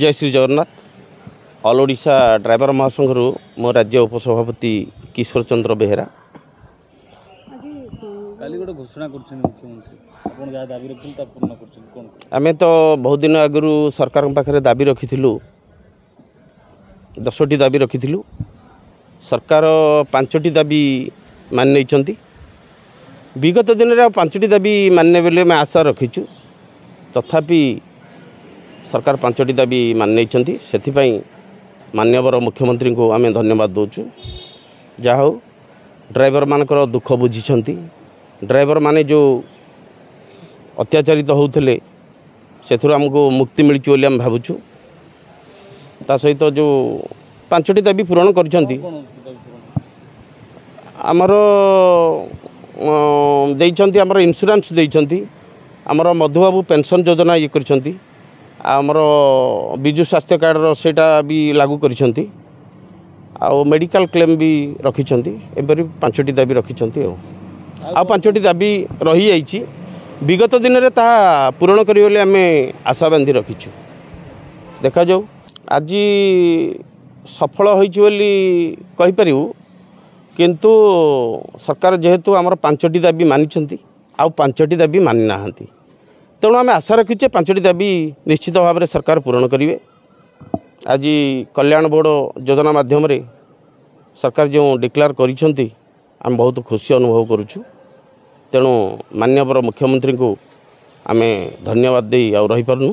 জয় Shri Jagannath all Odisha driver মহাসংঘর মো রাজ্য উপসভাপতি কিশোর চন্দ্র বেহেরা আমি তো বহু দিন আগর সরকার পাখে দাবি রাখি দশটি দাবি রাখি সরকার পাঁচটি দাবি মানে বিগত দিনের পাঁচটি দাবি মানে বলে আমি আশা রাখিছু তথাপি ସରକାର ପାଞ୍ଚଟି ଦାବି ମାନି ନେଇଛନ୍ତି ସେଥିପାଇଁ ମାନ୍ୟବର ମୁଖ୍ୟମନ୍ତ୍ରୀଙ୍କୁ ଆମେ ଧନ୍ୟବାଦ ଦେଉଛୁ ଯାହା ହଉ ଡ୍ରାଇଭରମାନଙ୍କର ଦୁଃଖ ବୁଝିଛନ୍ତି ଡ୍ରାଇଭରମାନେ ଯେଉଁ ଅତ୍ୟାଚାରିତ ହେଉଥିଲେ ସେଥିରୁ ଆମକୁ ମୁକ୍ତି ମିଳିଛି ବୋଲି ଆମେ ଭାବୁଛୁ ତା ସହିତ ଯେଉଁ ପାଞ୍ଚଟି ଦାବି ପୂରଣ କରିଛନ୍ତି ଆମର ଦେଇଛନ୍ତି ଆମର ଇନ୍ସୁରାନ୍ସ ଦେଇଛନ୍ତି ଆମର ମଧୁବାବୁ ପେନ୍ସନ୍ ଯୋଜନା ଇଏ କରିଛନ୍ତି ଆମର ବିଜୁ ସ୍ୱାସ୍ଥ୍ୟ କାର୍ଡ଼ର ସେଇଟା ବି ଲାଗୁ କରିଛନ୍ତି ଆଉ ମେଡ଼ିକାଲ କ୍ଲେମ୍ ବି ରଖିଛନ୍ତି ଏପରି ପାଞ୍ଚଟି ଦାବି ରଖିଛନ୍ତି ଆଉ ଆଉ ପାଞ୍ଚଟି ଦାବି ରହିଯାଇଛି ବିଗତ ଦିନରେ ତାହା ପୂରଣ କରିବ ବୋଲି ଆମେ ଆଶା ବାନ୍ଧି ରଖିଛୁ ଦେଖାଯାଉ ଆଜି ସଫଳ ହୋଇଛି ବୋଲି କହିପାରିବୁ କିନ୍ତୁ ସରକାର ଯେହେତୁ ଆମର ପାଞ୍ଚଟି ଦାବି ମାନିଛନ୍ତି ଆଉ ପାଞ୍ଚଟି ଦାବି ମାନିନାହାନ୍ତି ᱛᱮᱱᱚ আমি আশা ৰাখিছো যে পাঁচটা দাবী নিশ্চিতভাৱে সরকার পূৰণ কৰিবে আজি কল্যাণ বৰো যোজনা মাধ্যমৰে সরকার যো ডিক্লেৰ কৰিছন্তি আমি বহুত খুশি অনুভৱ কৰোছো তেণো মাননীয় বৰ মুখ্যমন্ত্ৰীক আমি ধন্যবাদ দি আৰু ৰৈ পৰণু